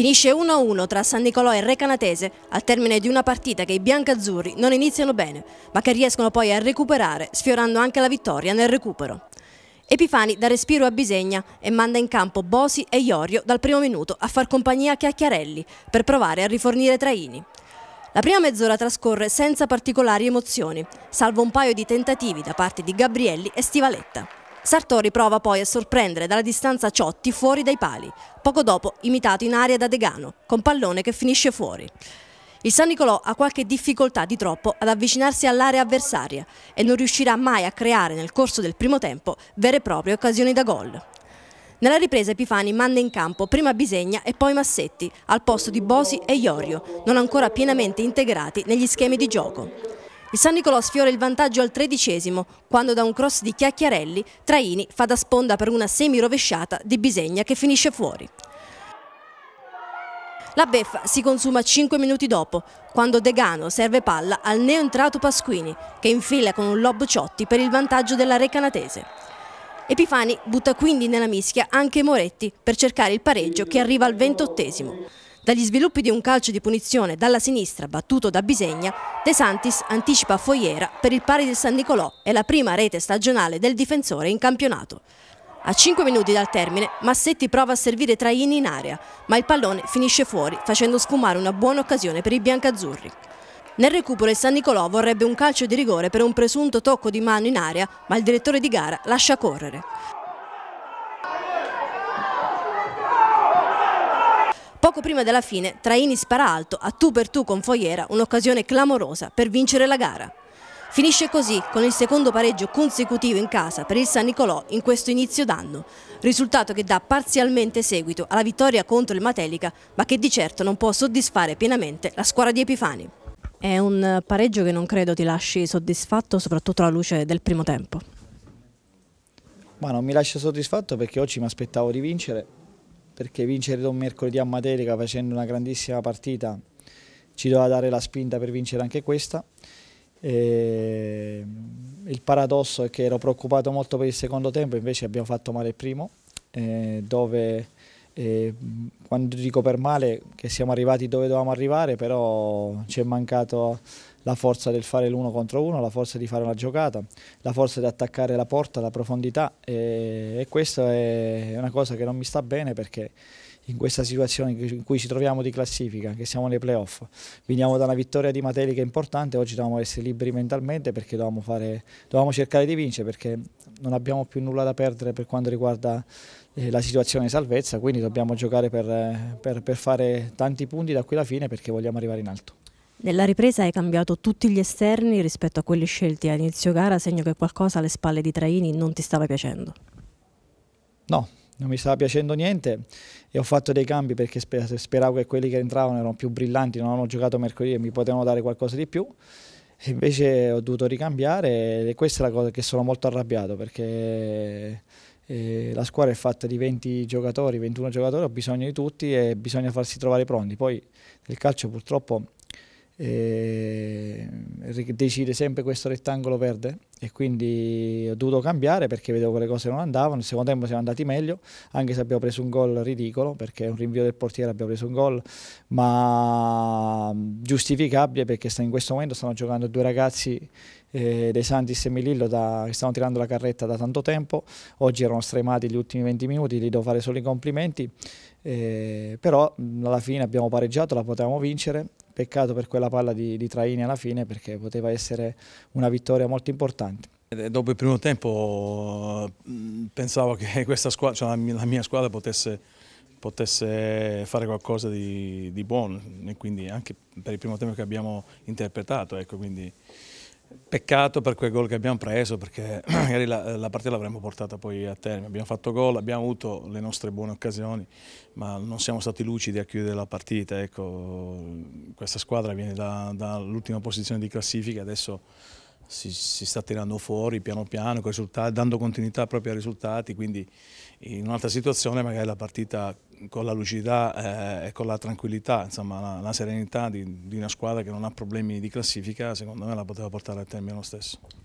Finisce 1-1 tra San Nicolò e Recanatese al termine di una partita che i biancazzurri non iniziano bene, ma che riescono poi a recuperare, sfiorando anche la vittoria nel recupero. Epifani dà respiro a Bisegna e manda in campo Bosi e Iorio dal primo minuto a far compagnia a Chiacchiarelli per provare a rifornire Traini. La prima mezz'ora trascorre senza particolari emozioni, salvo un paio di tentativi da parte di Gabrielli e Stivaletta. Sartori prova poi a sorprendere dalla distanza Ciotti fuori dai pali, poco dopo imitato in aria da Degano, con pallone che finisce fuori. Il San Nicolò ha qualche difficoltà di troppo ad avvicinarsi all'area avversaria e non riuscirà mai a creare nel corso del primo tempo vere e proprie occasioni da gol. Nella ripresa Epifani manda in campo prima Bisegna e poi Massetti, al posto di Bosi e Iorio, non ancora pienamente integrati negli schemi di gioco. Il San Nicolò sfiora il vantaggio al tredicesimo, quando da un cross di Chiacchiarelli, Traini fa da sponda per una semi-rovesciata di Bisegna che finisce fuori. La beffa si consuma 5 minuti dopo, quando Degano serve palla al neoentrato Pasquini, che infila con un lob ciotti per il vantaggio della Recanatese. Epifani butta quindi nella mischia anche Moretti per cercare il pareggio che arriva al ventottesimo. Dagli sviluppi di un calcio di punizione dalla sinistra battuto da Bisegna, De Santis anticipa Foiera per il pari del San Nicolò e la prima rete stagionale del difensore in campionato. A 5 minuti dal termine, Massetti prova a servire Traini in area, ma il pallone finisce fuori facendo sfumare una buona occasione per i biancazzurri. Nel recupero il San Nicolò vorrebbe un calcio di rigore per un presunto tocco di mano in area, ma il direttore di gara lascia correre. Poco prima della fine, Traini spara alto a tu per tu con Fogliera, un'occasione clamorosa per vincere la gara. Finisce così con il secondo pareggio consecutivo in casa per il San Nicolò in questo inizio d'anno, risultato che dà parzialmente seguito alla vittoria contro il Matelica, ma che di certo non può soddisfare pienamente la squadra di Epifani. È un pareggio che non credo ti lasci soddisfatto, soprattutto alla luce del primo tempo. Ma non mi lascia soddisfatto perché oggi mi aspettavo di vincere perché vincere un mercoledì a Matelica facendo una grandissima partita ci doveva dare la spinta per vincere anche questa. E il paradosso è che ero preoccupato molto per il secondo tempo, invece abbiamo fatto male il primo, eh, dove eh, quando dico per male che siamo arrivati dove dovevamo arrivare, però ci è mancato la forza del fare l'uno contro uno, la forza di fare una giocata, la forza di attaccare la porta, la profondità e, e questa è una cosa che non mi sta bene perché in questa situazione in cui ci troviamo di classifica, che siamo nei playoff. Veniamo da una vittoria di Mateli che è importante, oggi dovevamo essere liberi mentalmente perché dovevamo, fare, dovevamo cercare di vincere perché non abbiamo più nulla da perdere per quanto riguarda eh, la situazione di salvezza, quindi dobbiamo giocare per, per, per fare tanti punti da qui alla fine perché vogliamo arrivare in alto. Nella ripresa hai cambiato tutti gli esterni rispetto a quelli scelti a inizio gara, segno che qualcosa alle spalle di Traini non ti stava piacendo. No, non mi stava piacendo niente e ho fatto dei cambi perché speravo che quelli che entravano erano più brillanti, non hanno giocato mercoledì e mi potevano dare qualcosa di più. invece ho dovuto ricambiare e questa è la cosa che sono molto arrabbiato perché eh, la squadra è fatta di 20 giocatori, 21 giocatori, ho bisogno di tutti e bisogna farsi trovare pronti. Poi nel calcio purtroppo eh, decide sempre questo rettangolo verde e quindi ho dovuto cambiare perché vedevo che le cose non andavano, nel secondo tempo siamo andati meglio, anche se abbiamo preso un gol ridicolo perché è un rinvio del portiere abbiamo preso un gol, ma mm, giustificabile perché in questo momento stanno giocando due ragazzi eh, De Santis e Milillo da, che stanno tirando la carretta da tanto tempo, oggi erano stremati gli ultimi 20 minuti, li devo fare solo i complimenti, eh, però mm, alla fine abbiamo pareggiato, la potevamo vincere Peccato per quella palla di, di Traini alla fine perché poteva essere una vittoria molto importante. Dopo il primo tempo mm, pensavo che squadra, cioè la mia squadra potesse, potesse fare qualcosa di, di buono e quindi anche per il primo tempo che abbiamo interpretato. Ecco, quindi Peccato per quel gol che abbiamo preso perché magari la, la partita l'avremmo portata poi a termine. Abbiamo fatto gol, abbiamo avuto le nostre buone occasioni, ma non siamo stati lucidi a chiudere la partita. Ecco, questa squadra viene dall'ultima posizione di classifica, adesso si, si, sta tirando fuori piano piano, dando continuità proprio ai risultati, quindi in un'altra situazione magari la partita con la lucidità eh, e con la tranquillità, insomma la, la serenità di, di una squadra che non ha problemi di classifica, secondo me la poteva portare a termine lo stesso.